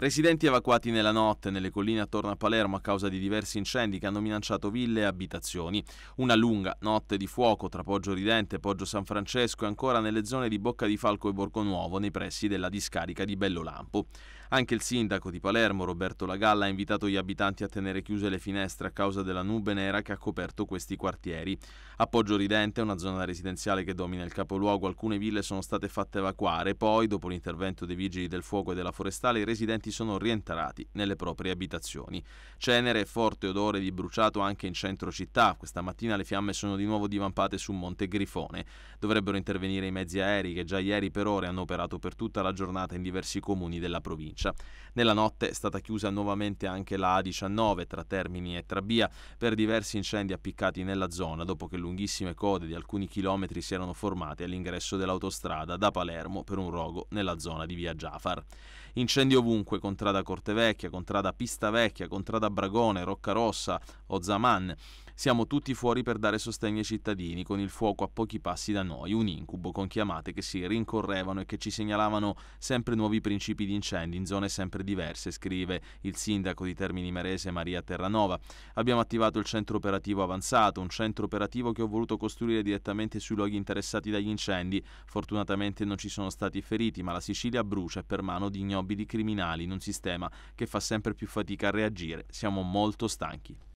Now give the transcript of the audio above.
Residenti evacuati nella notte nelle colline attorno a Palermo a causa di diversi incendi che hanno minacciato ville e abitazioni. Una lunga notte di fuoco tra Poggio Ridente, Poggio San Francesco e ancora nelle zone di Bocca di Falco e Borgo Nuovo nei pressi della discarica di Bellolampo. Anche il sindaco di Palermo, Roberto Lagalla, ha invitato gli abitanti a tenere chiuse le finestre a causa della nube nera che ha coperto questi quartieri. A Poggio Ridente, una zona residenziale che domina il capoluogo, alcune ville sono state fatte evacuare. Poi, dopo l'intervento dei vigili del fuoco e della forestale, i residenti sospettate sono rientrati nelle proprie abitazioni. Cenere e forte odore di bruciato anche in centro città. Questa mattina le fiamme sono di nuovo divampate su Monte Grifone. Dovrebbero intervenire i mezzi aerei che già ieri per ore hanno operato per tutta la giornata in diversi comuni della provincia. Nella notte è stata chiusa nuovamente anche la A19 tra Termini e Trabia per diversi incendi appiccati nella zona dopo che lunghissime code di alcuni chilometri si erano formate all'ingresso dell'autostrada da Palermo per un rogo nella zona di via Jafar. Incendi ovunque comunque Contrada Vecchia, Contrada Pista Vecchia, Contrada Bragone, Rocca Rossa, Ozaman. Siamo tutti fuori per dare sostegno ai cittadini, con il fuoco a pochi passi da noi, un incubo con chiamate che si rincorrevano e che ci segnalavano sempre nuovi principi di incendi in zone sempre diverse, scrive il sindaco di Termini Merese Maria Terranova. Abbiamo attivato il centro operativo avanzato, un centro operativo che ho voluto costruire direttamente sui luoghi interessati dagli incendi. Fortunatamente non ci sono stati feriti, ma la Sicilia brucia per mano di ignobili criminali in un sistema che fa sempre più fatica a reagire. Siamo molto stanchi.